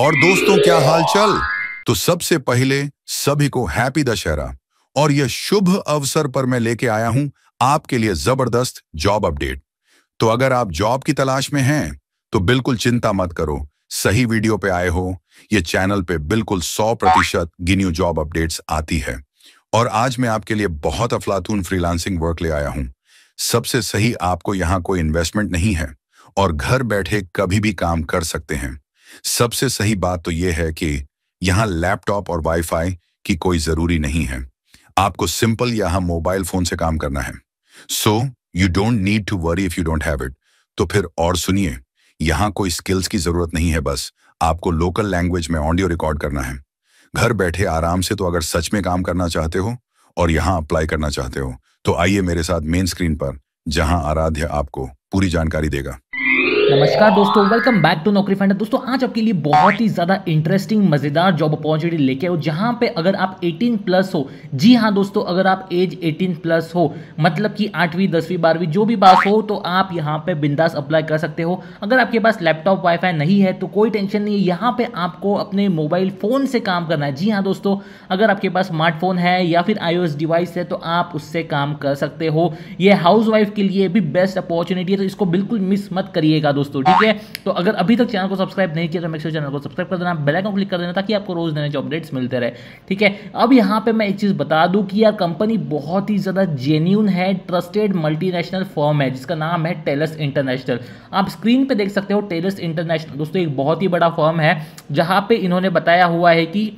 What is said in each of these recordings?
और दोस्तों क्या हाल चल तो सबसे पहले सभी को हैप्पी दशहरा और यह शुभ अवसर पर मैं लेके आया हूं आपके लिए जबरदस्त जॉब अपडेट तो अगर आप जॉब की तलाश में हैं तो बिल्कुल चिंता मत करो सही वीडियो पे आए हो ये चैनल पे बिल्कुल 100 प्रतिशत गिन्यू जॉब अपडेट्स आती है और आज मैं आपके लिए बहुत अफलातून फ्रीलांसिंग वर्क ले आया हूं सबसे सही आपको यहां कोई इन्वेस्टमेंट नहीं है और घर बैठे कभी भी काम कर सकते हैं सबसे सही बात तो यह है कि यहां लैपटॉप और वाईफाई की कोई जरूरी नहीं है आपको सिंपल यहां मोबाइल फोन से काम करना है so you don't need to worry if you don't have it तो फिर और सुनिए यहां कोई स्किल्स की जरूरत नहीं है बस आपको लोकल लैंग्वेज में ऑडियो रिकॉर्ड करना है घर बैठे आराम से तो अगर सच में काम करना चाहते हो और यहां अप्लाई करना चाहते हो तो आइए मेरे साथ मेन स्क्रीन पर जहां आराध्य आपको पूरी जानकारी देगा नमस्कार दोस्तों welcome back to Naukri finder दोस्तों आज आपके लिए बहुत ही ज़्यादा इंटरेस्टिंग मज़ेदार जॉब अपॉर्चुनिटी लेके आओ जहाँ पे अगर आप 18 प्लस हो जी हाँ दोस्तों अगर आप एज 18 प्लस हो मतलब कि आठवीं दसवीं बारहवीं जो भी पास हो तो आप यहाँ पे बिंदास अप्लाई कर सकते हो अगर आपके पास लैपटॉप वाईफाई नहीं है तो कोई टेंशन नहीं है यहाँ पे आपको अपने मोबाइल फ़ोन से काम करना है जी हाँ दोस्तों अगर आपके पास स्मार्टफोन है या फिर आईओ डिवाइस है तो आप उससे काम कर सकते हो ये हाउस के लिए भी बेस्ट अपॉर्चुनिटी है तो इसको बिल्कुल मिस मत करिएगा दोस्तों ठीक है तो अगर अभी तक चैनल को सब्सक्राइब नहीं किया तो मैं चैनल को सब्सक्राइब कर देना बेलाइकन क्लिक कर देना ताकि आपको रोज देने जो अपडेट्स मिलते रहे ठीक है अब यहाँ पर मैं एक चीज़ बता दूँ कि यार कंपनी बहुत ही ज़्यादा जेन्यून है ट्रस्टेड मल्टीनेशनल फॉर्म है जिसका नाम है टेलस इंटरनेशनल आप स्क्रीन पर देख सकते हो टेलस इंटरनेशनल दोस्तों एक बहुत ही बड़ा फॉर्म है जहाँ पर इन्होंने बताया हुआ है कि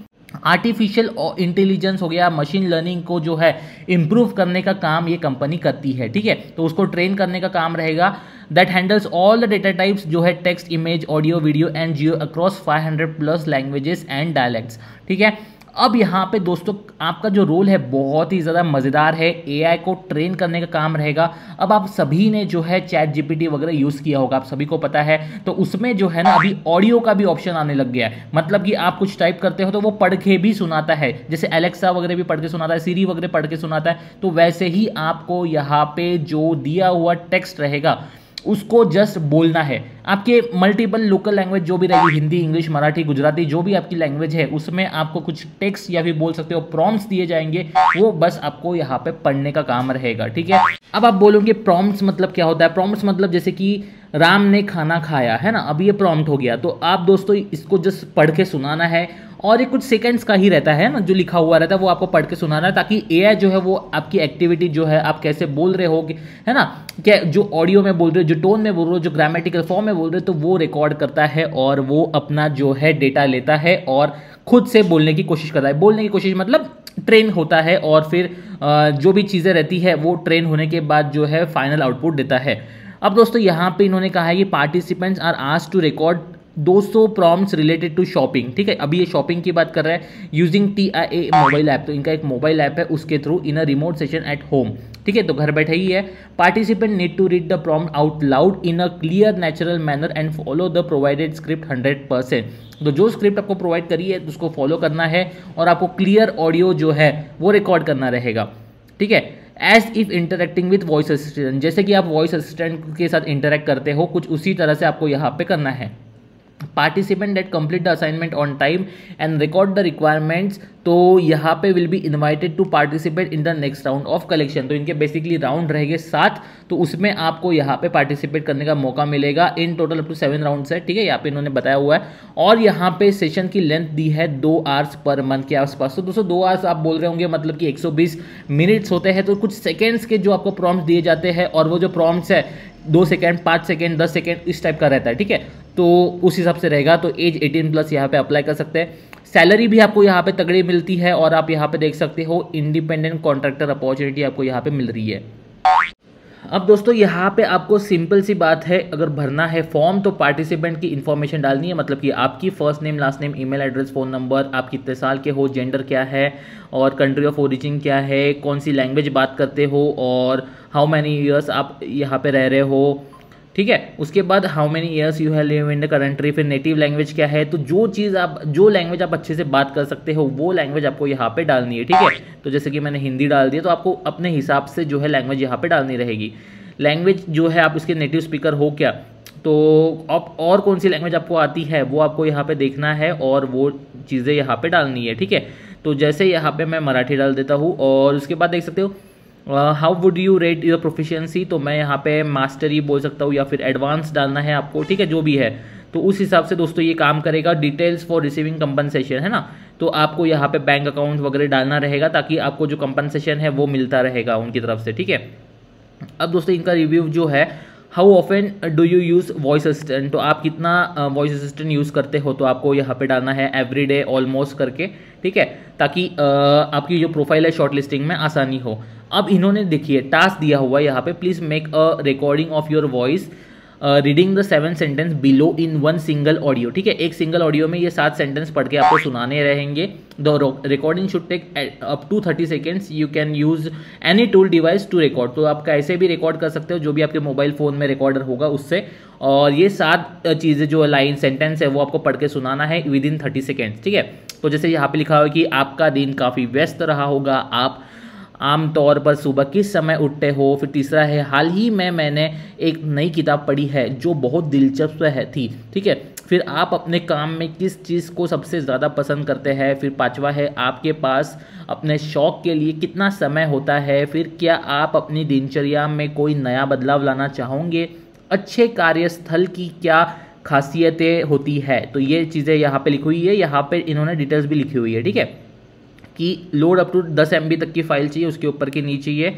आर्टिफिशियल इंटेलिजेंस हो गया मशीन लर्निंग को जो है इम्प्रूव करने का काम ये कंपनी करती है ठीक है तो उसको ट्रेन करने का काम रहेगा that handles all the data types जो है text image audio video and geo across 500 plus languages and dialects ठीक है अब यहाँ पे दोस्तों आपका जो रोल है बहुत ही ज़्यादा मज़ेदार है एआई को ट्रेन करने का काम रहेगा अब आप सभी ने जो है चैट जीपीटी वगैरह यूज़ किया होगा आप सभी को पता है तो उसमें जो है ना अभी ऑडियो का भी ऑप्शन आने लग गया है मतलब कि आप कुछ टाइप करते हो तो वो पढ़ के भी सुनाता है जैसे एलेक्सा वगैरह भी पढ़ के सुनाता है सीरी वगैरह पढ़ के सुनाता है तो वैसे ही आपको यहाँ पे जो दिया हुआ टेक्स्ट रहेगा उसको जस्ट बोलना है आपके मल्टीपल लोकल लैंग्वेज जो भी रहेगी हिंदी इंग्लिश मराठी गुजराती जो भी आपकी लैंग्वेज है उसमें आपको कुछ टेक्स्ट या फिर बोल सकते हो प्रॉम्प्ट्स दिए जाएंगे वो बस आपको यहाँ पे पढ़ने का काम रहेगा ठीक है अब आप बोलोगे प्रॉम्प्ट्स मतलब क्या होता है प्रॉम्प्ट्स मतलब जैसे कि राम ने खाना खाया है ना अब ये प्रॉम्प्ट हो गया तो आप दोस्तों इसको जस्ट पढ़ के सुनाना है और ये कुछ सेकेंड्स का ही रहता है ना जो लिखा हुआ रहता है वो आपको पढ़ के सुनाना है ताकि ए जो है वो आपकी एक्टिविटी जो है आप कैसे बोल रहे हो है ना क्या जो ऑडियो में बोल रहे हो जो टोन में बोल रहे हो जो ग्रामेटिकल फॉर्म में बोल रहे हो तो वो रिकॉर्ड करता है और वो अपना जो है डेटा लेता है और खुद से बोलने की कोशिश करता है बोलने की कोशिश मतलब ट्रेन होता है और फिर जो भी चीज़ें रहती है वो ट्रेन होने के बाद जो है फाइनल आउटपुट देता है अब दोस्तों यहाँ पे इन्होंने कहा है कि पार्टिसिपेंट्स आर आज to record 200 prompts related to shopping ठीक है अभी ये शॉपिंग की बात कर रहा है using T I A mobile app तो इनका एक मोबाइल ऐप है उसके through in a remote session at home ठीक है तो घर बैठे ही है participant need to read the prompt out loud in a clear natural manner and follow the provided script hundred percent तो जो स्क्रिप्ट आपको प्रोवाइड करी है उसको फॉलो करना है और आपको क्लियर ऑडियो जो है वो रिकॉर्ड करना रहेगा ठीक है as if interacting with voice assistant जैसे कि आप वॉइस असिस्टेंट के साथ इंटरेक्ट करते हो कुछ उसी तरह से आपको यहाँ पे करना है participant that complete the assignment on time and record the requirements तो यहाँ पे will be invited to participate in the next round of collection तो इनके बेसिकली राउंड रहेंगे सात तो उसमें आपको यहाँ पे पार्टिसिपेट करने का मौका मिलेगा in total up to seven round है ठीक है यहाँ पे इन्होंने बताया हुआ है और यहाँ पे सेशन की लेंथ दी है दो आवर्स पर मंथ के आसपास तो दोस्तों दो आवर्स आप बोल रहे होंगे मतलब कि एक मिनट्स होते हैं तो कुछ सेकेंड्स के जो आपको प्रॉम्प्ट दिए जाते हैं और वो जो प्रॉम्प्ट है दो सेकेंड पाँच सेकेंड दस सेकेंड इस टाइप का रहता है ठीक है तो उस हिसाब से रहेगा तो एज 18 प्लस यहाँ पे अप्लाई कर सकते हैं सैलरी भी आपको यहाँ पे तगड़ी मिलती है और आप यहाँ पे देख सकते हो इंडिपेंडेंट कॉन्ट्रैक्टर अपॉर्चुनिटी आपको यहाँ पे मिल रही है अब दोस्तों यहाँ पे आपको सिंपल सी बात है अगर भरना है फॉर्म तो पार्टिसिपेंट की इन्फॉर्मेशन डालनी है मतलब कि आपकी first name last name email address phone number आप कितने साल के हो जेंडर क्या है और कंट्री ऑफ ओरिजिन क्या है कौन सी लैंग्वेज बात करते हो और हाउ मैनी ईयर्स आप यहाँ पे रह रहे हो ठीक है उसके बाद how many years you have live in the country फिर नेटिव लैंग्वेज क्या है तो जो चीज़ आप जो लैंग्वेज आप अच्छे से बात कर सकते हो वो लैंग्वेज आपको यहाँ पे डालनी है ठीक है तो जैसे कि मैंने हिंदी डाल दिया तो आपको अपने हिसाब से जो है लैंग्वेज यहाँ पे डालनी रहेगी लैंग्वेज जो है आप उसके नेटिव स्पीकर हो क्या तो आप और कौन सी लैंग्वेज आपको आती है वो आपको यहाँ पर देखना है और वो चीज़ें यहाँ पर डालनी है ठीक है तो जैसे यहाँ पे मैं मराठी डाल देता हूँ और उसके बाद देख सकते हो how would you rate your proficiency तो मैं यहाँ पे मास्टरी बोल सकता हूँ या फिर एडवांस डालना है आपको ठीक है जो भी है तो उस हिसाब से दोस्तों ये काम करेगा डिटेल्स फॉर रिसीविंग कंपनसेशन है ना तो आपको यहाँ पे बैंक अकाउंट वगैरह डालना रहेगा ताकि आपको जो कंपनसेशन है वो मिलता रहेगा उनकी तरफ से ठीक है अब दोस्तों इनका रिव्यू जो है how often do you use voice assistant तो आप कितना वॉइस असिस्टेंट यूज़ करते हो तो आपको यहाँ पे डालना है एवरी डे ऑलमोस्ट करके ठीक है ताकि uh, आपकी जो प्रोफाइल है शॉर्ट लिस्टिंग में आसानी हो अब इन्होंने देखिए टास्क दिया हुआ है यहाँ पे please make a recording of your voice reading the seven sentence below in one single audio ठीक है एक सिंगल ऑडियो में ये सात सेंटेंस पढ़ के आपको सुनाने रहेंगे the recording should take up to thirty seconds you can use any tool device to record तो आप कैसे भी रिकॉर्ड कर सकते हो जो भी आपके मोबाइल फ़ोन में रिकॉर्डर होगा उससे और ये सात चीज़ें जो लाइन सेंटेंस है वो आपको पढ़ के सुनाना है विद इन थर्टी सेकेंड्स ठीक है तो जैसे यहाँ पे लिखा हुआ कि आपका दिन काफ़ी व्यस्त रहा होगा आप आमतौर पर सुबह किस समय उठते हो फिर तीसरा है हाल ही में मैंने एक नई किताब पढ़ी है जो बहुत दिलचस्प है थी ठीक है फिर आप अपने काम में किस चीज़ को सबसे ज़्यादा पसंद करते हैं फिर पांचवा है आपके पास अपने शौक़ के लिए कितना समय होता है फिर क्या आप अपनी दिनचर्या में कोई नया बदलाव लाना चाहोगे अच्छे कार्यस्थल की क्या खासियतें होती है तो ये चीज़ें यहाँ पे लिखी हुई है यहाँ पे इन्होंने डिटेल्स भी लिखी हुई है ठीक है कि लोड अप टू दस एम तक की फाइल चाहिए उसके ऊपर की नहीं चाहिए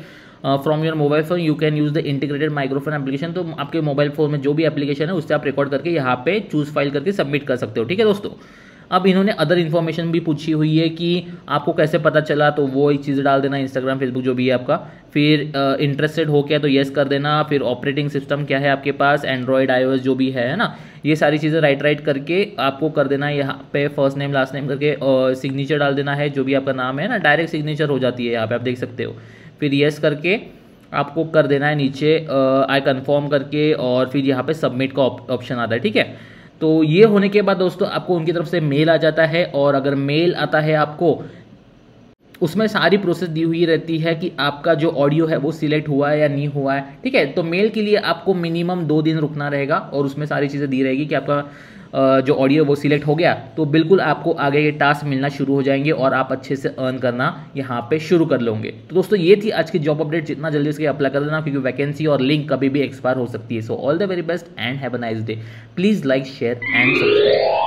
from your mobile phone you can use the integrated microphone application तो आपके मोबाइल फोन में जो भी एप्लीकेशन है उससे आप रिकॉर्ड करके यहाँ पे चूज फाइल करके सबमिट कर सकते हो ठीक है दोस्तों अब इन्होंने अदर इन्फॉर्मेशन भी पूछी हुई है कि आपको कैसे पता चला तो वो एक चीज़ डाल देना इंस्टाग्राम फेसबुक जो भी है आपका फिर इंटरेस्टेड हो क्या तो येस कर देना फिर ऑपरेटिंग सिस्टम क्या है आपके पास एंड्रॉयड आई जो भी है ना ये सारी चीज़ें राइट राइट करके आपको कर देना है यहाँ पे फर्स्ट नेम लास्ट नेम करके सिग्नेचर डाल देना है जो भी आपका नाम है ना डायरेक्ट सिग्नेचर हो जाती है यहाँ पे आप देख सकते हो फिर येस करके आपको कर देना है नीचे आई कन्फर्म करके और फिर यहाँ पे सबमिट का ऑप्शन आता है ठीक है तो ये होने के बाद दोस्तों आपको उनकी तरफ से मेल आ जाता है और अगर मेल आता है आपको उसमें सारी प्रोसेस दी हुई रहती है कि आपका जो ऑडियो है वो सिलेक्ट हुआ है या नहीं हुआ है ठीक है तो मेल के लिए आपको मिनिमम दो दिन रुकना रहेगा और उसमें सारी चीज़ें दी रहेगी कि आपका जो ऑडियो वो सिलेक्ट हो गया तो बिल्कुल आपको आगे ये टास्क मिलना शुरू हो जाएंगे और आप अच्छे से अर्न करना यहाँ पे शुरू कर लोगे तो दोस्तों ये थी आज की जॉब अपडेट जितना जल्दी उसके अप्लाई कर देना क्योंकि वैकेंसी और लिंक कभी भी एक्सपायर हो सकती है so all the very best and have a nice day please like share and subscribe